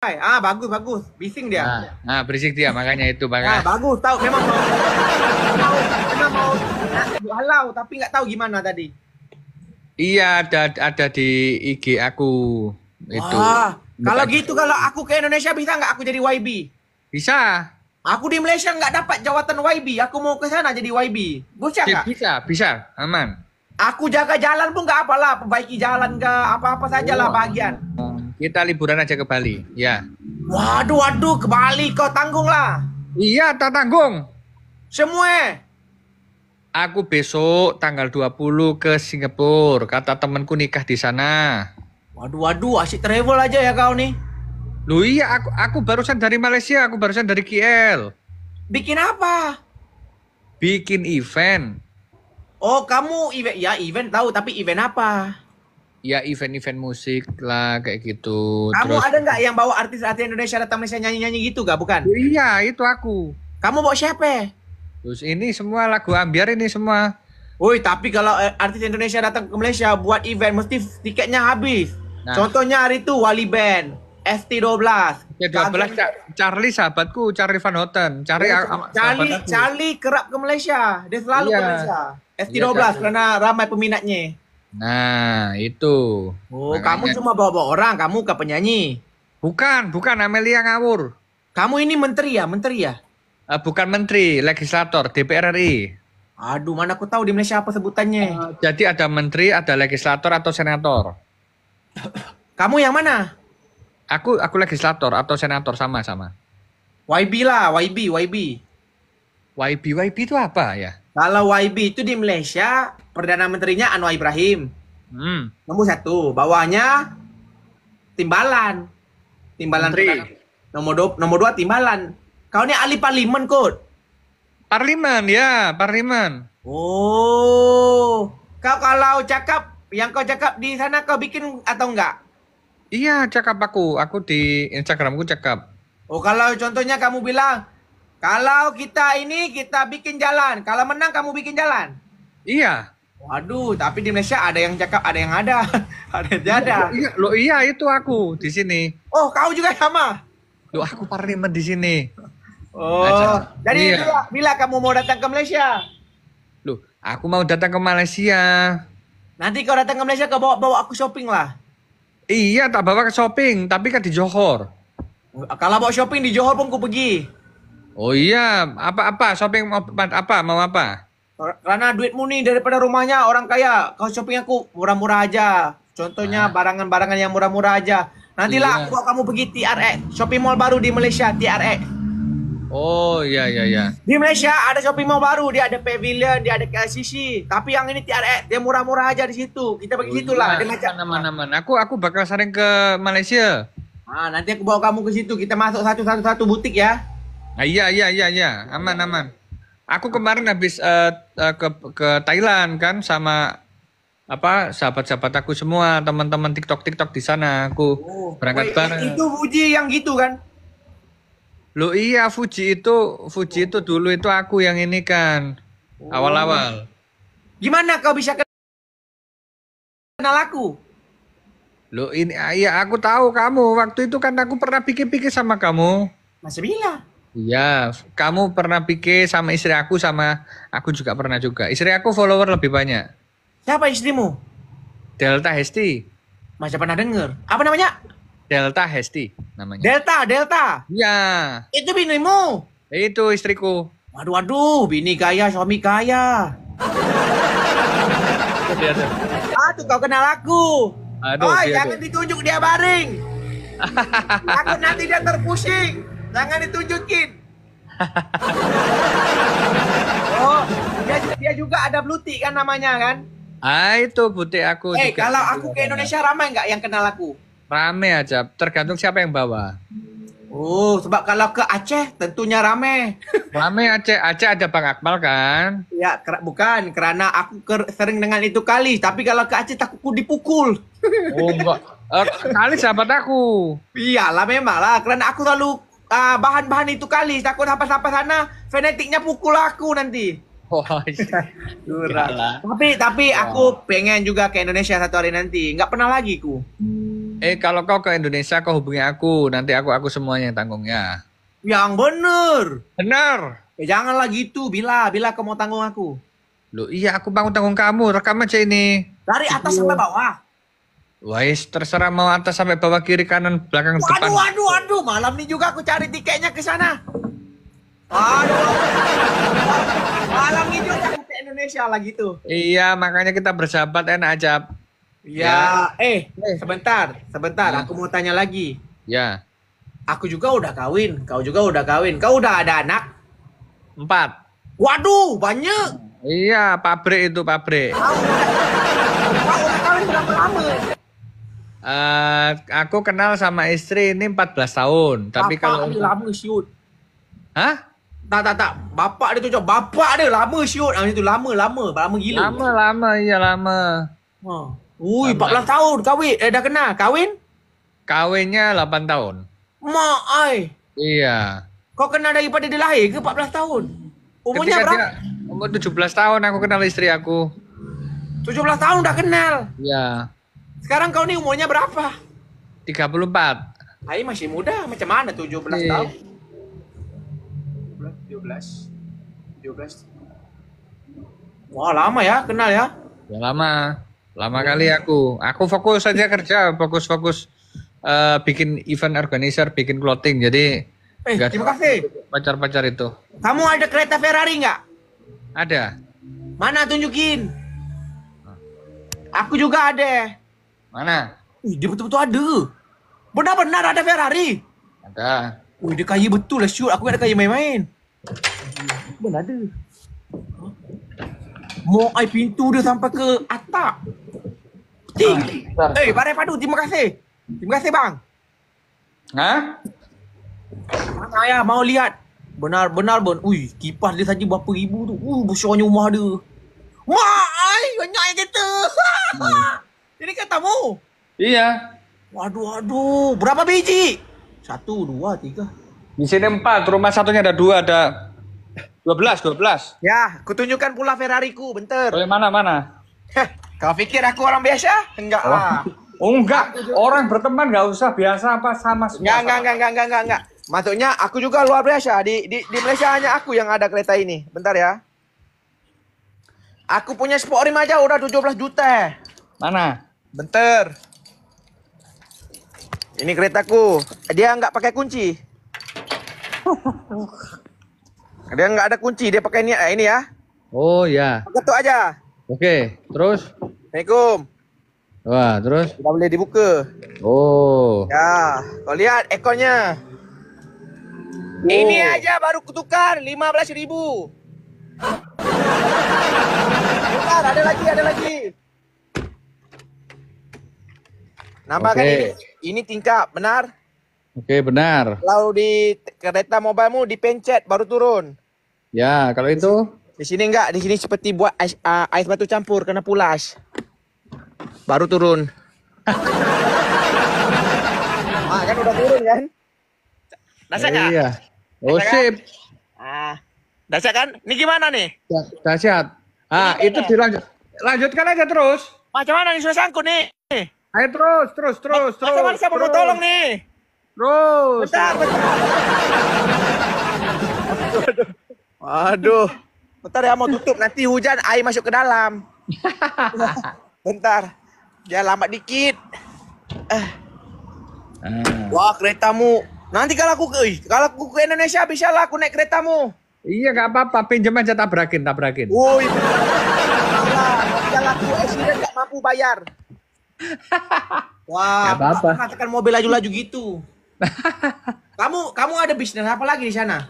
Ah bagus bagus, bising dia. Nah, nah berisik dia makanya itu bagus. Nah, bagus tahu memang mau mau memang mau halau tapi nggak tahu gimana tadi. Iya ada ada di IG aku itu. Wah, kalau gitu kalau aku ke Indonesia bisa nggak aku jadi YB? Bisa. Aku di Malaysia nggak dapat jawatan YB, aku mau ke sana jadi YB. Bisa nggak? Bisa, bisa, aman. Aku jaga jalan pun nggak apalah, perbaiki jalan nggak apa-apa saja lah oh. bagian. Kita liburan aja ke Bali, ya. Waduh, waduh, ke Bali kau tanggung lah. Iya, tak tanggung. Semua. Aku besok tanggal 20 ke Singapura. Kata temanku nikah di sana. Waduh, waduh, asik travel aja ya kau nih. Lu iya, aku aku barusan dari Malaysia, aku barusan dari KL. Bikin apa? Bikin event. Oh, kamu event ya event tahu, tapi event apa? ya event-event musik lah kayak gitu. Kamu Terus, ada nggak yang bawa artis-artis Indonesia datang Malaysia nyanyi-nyanyi gitu gak bukan? Iya itu aku. Kamu bawa siapa? Terus ini semua lagu ambiar ini semua. Woi tapi kalau eh, artis Indonesia datang ke Malaysia buat event mesti tiketnya habis. Nah. Contohnya hari itu Wali Band. st 12 st 12 Charlie sahabatku, Charlie Van Houten. Charlie oh, Charlie, Charlie kerap ke Malaysia. Dia selalu iya. ke Malaysia. st 12 iya, karena ramai peminatnya. Nah, itu. Oh, Makanya... kamu cuma bawa-bawa orang, kamu ke penyanyi. Bukan, bukan Amelia ngawur. Kamu ini menteri ya, menteri ya? Uh, bukan menteri, legislator DPR RI. Aduh, mana aku tahu di Malaysia apa sebutannya. Uh, jadi ada menteri, ada legislator atau senator. Kamu yang mana? Aku aku legislator atau senator sama-sama. YB lah, YB, YB. YB, YB itu apa ya? Kalau YB itu di Malaysia perdana menterinya Anwar Ibrahim. Hmm. Nomor satu, bawahnya Timbalan. Timbalan Menteri. Nomor dua, nomor dua Timbalan. Kau ini ahli parlimen kok. Parlimen ya, parlimen. Oh, kau kalau cakap yang kau cakap di sana kau bikin atau enggak? Iya, cakap aku. Aku di Instagramku cakap. Oh, kalau contohnya kamu bilang, kalau kita ini kita bikin jalan, kalau menang kamu bikin jalan. Iya. Waduh, tapi di Malaysia ada yang cakap, ada yang ada, ada yang ada. Lo iya, lo iya itu aku di sini. Oh, kau juga sama. Lo aku parlimen di sini. Oh, Aja. jadi iya. bila, bila kamu mau datang ke Malaysia? Lo aku mau datang ke Malaysia. Nanti kau datang ke Malaysia, kau bawa bawa aku shopping lah. Iya, tak bawa ke shopping, tapi kan di Johor. Kalau bawa shopping di Johor pun ku pergi. Oh iya, apa-apa shopping apa, apa mau apa? Karena duitmu nih daripada rumahnya orang kaya, kau shopping aku murah-murah aja. Contohnya ah. barangan-barangan yang murah-murah aja. Nantilah iya. kalau kamu pergi TRX, e, shopping mall baru di Malaysia, TRX. E. Oh iya iya iya. Di Malaysia ada shopping mall baru, dia ada Pavilion, dia ada KLCC. Tapi yang ini TRX, e, dia murah-murah aja di situ. Kita pergi oh, situ iya. lah. aman nama Aku aku bakal sering ke Malaysia. Ah, nanti aku bawa kamu ke situ. Kita masuk satu-satu satu butik ya. Ah, iya iya iya iya. Aman aman. Aku kemarin habis uh, ke ke Thailand kan sama apa sahabat-sahabat aku semua, teman-teman TikTok TikTok di sana aku oh, berangkat woy, bareng. Itu Fuji yang gitu kan? Lo iya Fuji itu Fuji oh. itu dulu itu aku yang ini kan oh. awal-awal. Oh. Gimana kau bisa kenal aku? Lo ini ah, iya aku tahu kamu waktu itu kan aku pernah pikir-pikir sama kamu. Masih bilang. Iya, kamu pernah pikir sama istri aku sama aku juga pernah juga. Istri aku follower lebih banyak. Siapa istrimu? Delta Hesti. Masih pernah denger. Apa namanya? Delta Hesti namanya. Delta, Delta. Iya. Itu binimu. Itu istriku. Waduh, waduh, bini kaya, suami kaya. Aduh, kau kenal aku. Aduh, oh, jangan ditunjuk dia baring. aku nanti dia terpusing. Jangan ditunjukin. oh, dia, dia juga ada Bluti kan namanya kan? Ah itu putih aku. Eh hey, kalau aku ke Indonesia ramai nggak yang kenal aku? Ramai aja, tergantung siapa yang bawa. Oh, sebab kalau ke Aceh tentunya rame. Rame Aceh, Aceh ada Bang Akmal kan? Ya, ker bukan karena aku ker- sering dengan itu kali, tapi kalau ke Aceh takutku dipukul. Oh enggak. Uh, eh, kali sahabat aku. Iyalah memang lah, karena aku selalu uh, bahan-bahan itu kali takut apa-apa sana fanatiknya pukul aku nanti oh, tapi tapi oh. aku pengen juga ke Indonesia satu hari nanti nggak pernah lagi ku eh kalau kau ke Indonesia kau hubungi aku nanti aku aku semuanya tanggungnya yang bener bener eh, janganlah gitu bila bila kau mau tanggung aku lo iya aku bangun tanggung kamu rekam aja ini dari atas sampai bawah Wais terserah mau atas sampai bawah kiri kanan belakang waduh, depan. Waduh waduh waduh malam ini juga aku cari tiketnya ke sana. Aduh. malam ini juga aku ke Indonesia lagi tuh. Iya makanya kita bersahabat enak aja. Ya, ya. Eh, eh sebentar sebentar ya. aku mau tanya lagi. Ya. Aku juga udah kawin, kau juga udah kawin, kau udah ada anak? Empat. Waduh banyak. Iya pabrik itu pabrik. Kau udah kawin berapa lama? Eh, aku kenal sama istri ini 14 tahun. Tapi bapak kalau dia lama siut. Hah? Tak tak tak. Bapak dia tu cakap bapak dia lama siut. Ah itu lama lama, lama gila. Lama lama ya lama. Ha. Ui, lama. 14 tahun kahwin. Eh dah kenal kahwin? Kahwinnya 8 tahun. Mak ai. Iya. Kau kenal daripada dia lahir ke 14 tahun? Umurnya berapa? Umur 17 tahun aku kenal istri aku. 17 tahun dah kenal. Iya. Sekarang kau nih umurnya berapa? 34. Ayo masih muda, macam mana 17 belas iya. tahun? 17, 17. Wah, lama ya kenal ya? Ya lama. Lama oh. kali aku. Aku fokus saja kerja, fokus-fokus uh, bikin event organizer, bikin clothing. Jadi Eh, terima kasih. Pacar-pacar itu. Kamu ada kereta Ferrari nggak? Ada. Mana tunjukin? Aku juga ada. Mana? Ui, dia betul-betul ada. Benar-benar ada Ferrari. Ada. Ui, dia kaya betul lah shoot. Aku kan kaya main-main. Benar ada? Mau ai pintu dia sampai ke atap. Ting. Ah, eh, hey, Barai Padu, terima kasih. Terima kasih, bang. Ha? Mana ayah mau lihat? Benar-benar bon. Ui, kipas dia saja berapa ribu tu. Uh, besarnya rumah dia. Wah, ai, banyak yang kereta. Ini kan Iya. Waduh, waduh. Berapa biji? Satu, dua, tiga. Di sini empat. Rumah satunya ada dua, ada dua belas, dua belas. Ya, kutunjukkan pula Ferrariku, bentar. Oh, mana, mana? kau pikir aku orang biasa? Enggak lah. Oh. oh, enggak. Orang berteman enggak usah biasa apa sama semua. Enggak, enggak, enggak, enggak, enggak, enggak, enggak. Maksudnya aku juga luar biasa. Di, di, di Malaysia hanya aku yang ada kereta ini. Bentar ya. Aku punya sport rim aja udah 17 juta. Mana? Bentar. Ini keretaku. Dia nggak pakai kunci. dia nggak ada kunci. Dia pakai ini, eh, ini ya. Oh ya. Ketuk aja. Oke. Terus? Assalamualaikum. Wah, terus? tidak boleh dibuka. Oh. Ya, kau lihat ekornya. Oh. Ini aja baru kutukar 15 ribu. ada lagi, ada lagi. Nampak okay. kan ini? Ini tingkap, benar? Oke, okay, benar. Kalau di kereta mobilemu dipencet baru turun. Ya, kalau itu? Di sini enggak, di sini seperti buat ais, uh, ais batu campur kena pulas. Baru turun. ah, kan udah turun kan? Dasar enggak? Ya, iya. Oh, kan? sip. Ah. Dasar kan? Ini gimana nih? Dahsyat. Ah, itu dilanjut. Lanjutkan aja terus. Macam mana nih sudah sangkut nih? Ayo eh, terus, terus, terus, eh, terus. Mas Marsa mau tolong nih. Terus. Bentar, bentar. Aduh. Bentar ya mau tutup, nanti hujan air masuk ke dalam. bentar. Ya lama dikit. Eh. Ah. Wah keretamu. Nanti kalau aku ke, kalau aku ke Indonesia bisa lah aku naik keretamu. Iya gak apa-apa, pinjam aja tabrakin, tabrakin. Woi. Kalau aku accident gak mampu bayar. Wah, Gak apa-apa. Katakan mobil laju-laju gitu. kamu kamu ada bisnis apa lagi di sana?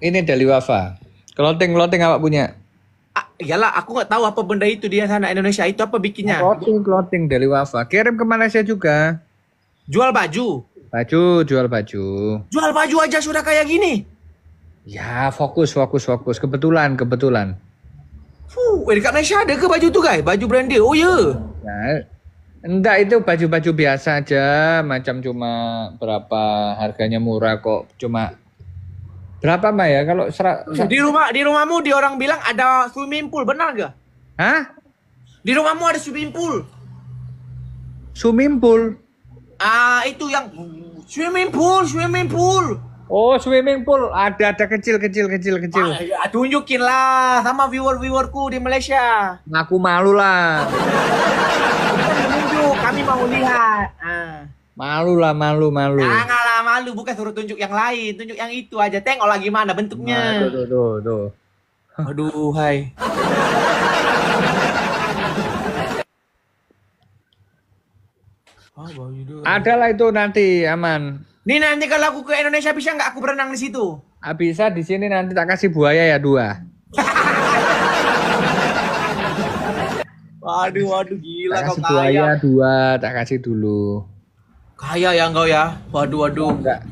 Ini dari Wafa. Keloteng-keloteng apa punya? Ah, iyalah, aku nggak tahu apa benda itu di sana Indonesia. Itu apa bikinnya? Clothing-clothing dari Wafa. Kirim ke Malaysia juga. Jual baju. Baju, jual baju. Jual baju aja sudah kayak gini. Ya, fokus, fokus, fokus. Kebetulan, kebetulan. Fuh, di eh, dekat Malaysia ada ke baju tu guys? Baju branded. Oh iya. Yeah. Enggak itu baju-baju biasa aja, macam cuma berapa harganya murah kok, cuma berapa mbak ya kalau di rumah di rumahmu di orang bilang ada swimming pool benar gak? Hah? Di rumahmu ada swimming pool? Swimming pool? Ah itu yang swimming pool, swimming pool. Oh swimming pool ada ada kecil kecil kecil kecil. Ah, ya, tunjukin lah sama viewer viewerku di Malaysia. ngaku malu lah. Iya. Ah. Malu lah, malu, malu. Jangan lah malu, bukan suruh tunjuk yang lain, tunjuk yang itu aja. Tengok lah gimana bentuknya. Nah, tuh, tuh, tuh, tuh. Aduh, hai. Oh, Ada lah itu nanti aman. Nih nanti kalau aku ke Indonesia bisa nggak aku berenang di situ? Ah, bisa di sini nanti tak kasih buaya ya dua. Waduh, waduh gila tak kau kasih kaya. Ya, dua, tak kasih dulu. Kaya ya enggak ya. Waduh, waduh. Enggak.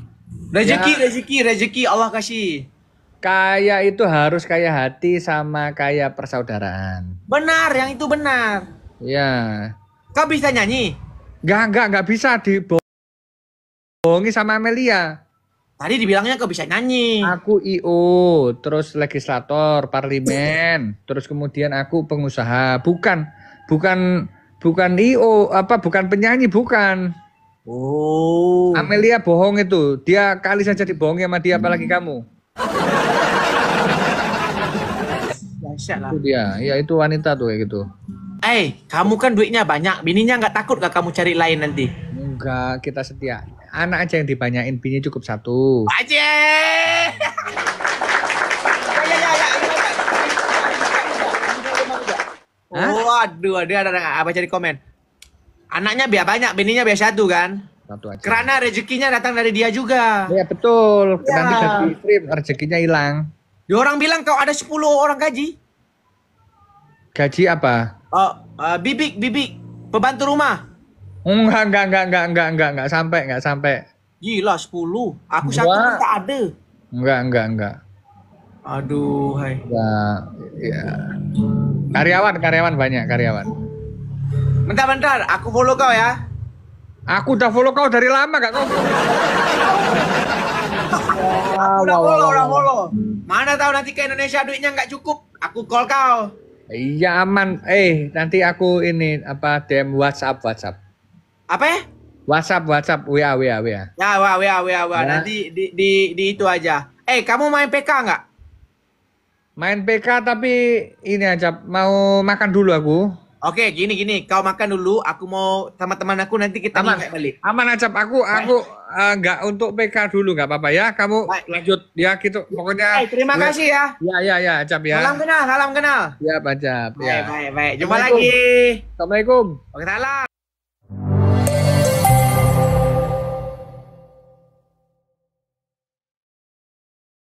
Rezeki, ya. rezeki, rezeki Allah kasih. Kaya itu harus kaya hati sama kaya persaudaraan. Benar, yang itu benar. Ya. Kau bisa nyanyi? Enggak, enggak, enggak bisa dibohongi sama Amelia. Tadi dibilangnya kau bisa nyanyi. Aku IO, terus legislator, parlemen, terus kemudian aku pengusaha. Bukan, bukan bukan IO apa bukan penyanyi bukan. Oh. Amelia bohong itu. Dia kali saja dibohongi sama dia apalagi hmm. kamu. Itu dia. Ya itu wanita tuh kayak gitu. Eh, hey, kamu kan duitnya banyak. Bininya nggak takut gak kamu cari lain nanti? Enggak, kita setia. Anak aja yang dibanyain, bini cukup satu. Aja. Waduh, dia ada apa cari komen? Anaknya biar banyak, bininya biar satu kan? Satu aja. Karena rezekinya datang dari dia juga. Iya betul. Ya. Nanti jadi istri rezekinya hilang. Di ya, orang bilang kau ada 10 orang gaji. Gaji apa? Oh, uh, bibik, bibik, pembantu rumah. Oh, enggak, enggak, enggak, enggak, enggak, enggak, enggak sampai, enggak sampai. Gila, 10. Aku satu pun tak ada. Enggak, enggak, enggak. Aduh, hai. Ya, ya. Karyawan, karyawan banyak karyawan. Bentar, bentar. Aku follow kau ya. Aku udah follow kau dari lama Kak. kau. aku udah follow, udah follow. Mana tahu nanti ke Indonesia duitnya nggak cukup. Aku call kau. Iya aman. Eh, nanti aku ini apa DM WhatsApp, WhatsApp. Apa WhatsApp, WhatsApp, WA, WA, WA. Ya, WA, WA, WA, WA. Ya. Nanti di, di, di itu aja. Eh, kamu main PK nggak? Main PK tapi ini aja mau makan dulu aku. Oke, gini gini, kau makan dulu, aku mau teman-teman aku nanti kita aman. balik. Aman aja, aku aku eh, nggak uh, untuk PK dulu nggak apa-apa ya, kamu Baik. lanjut ya gitu, pokoknya. Baik, terima ya. kasih ya. Ya ya ya, Acap ya. Salam kenal, salam kenal. Ya, Acap. Ya. Baik baik baik. Jumpa lagi. Assalamualaikum. oke Waalaikumsalam.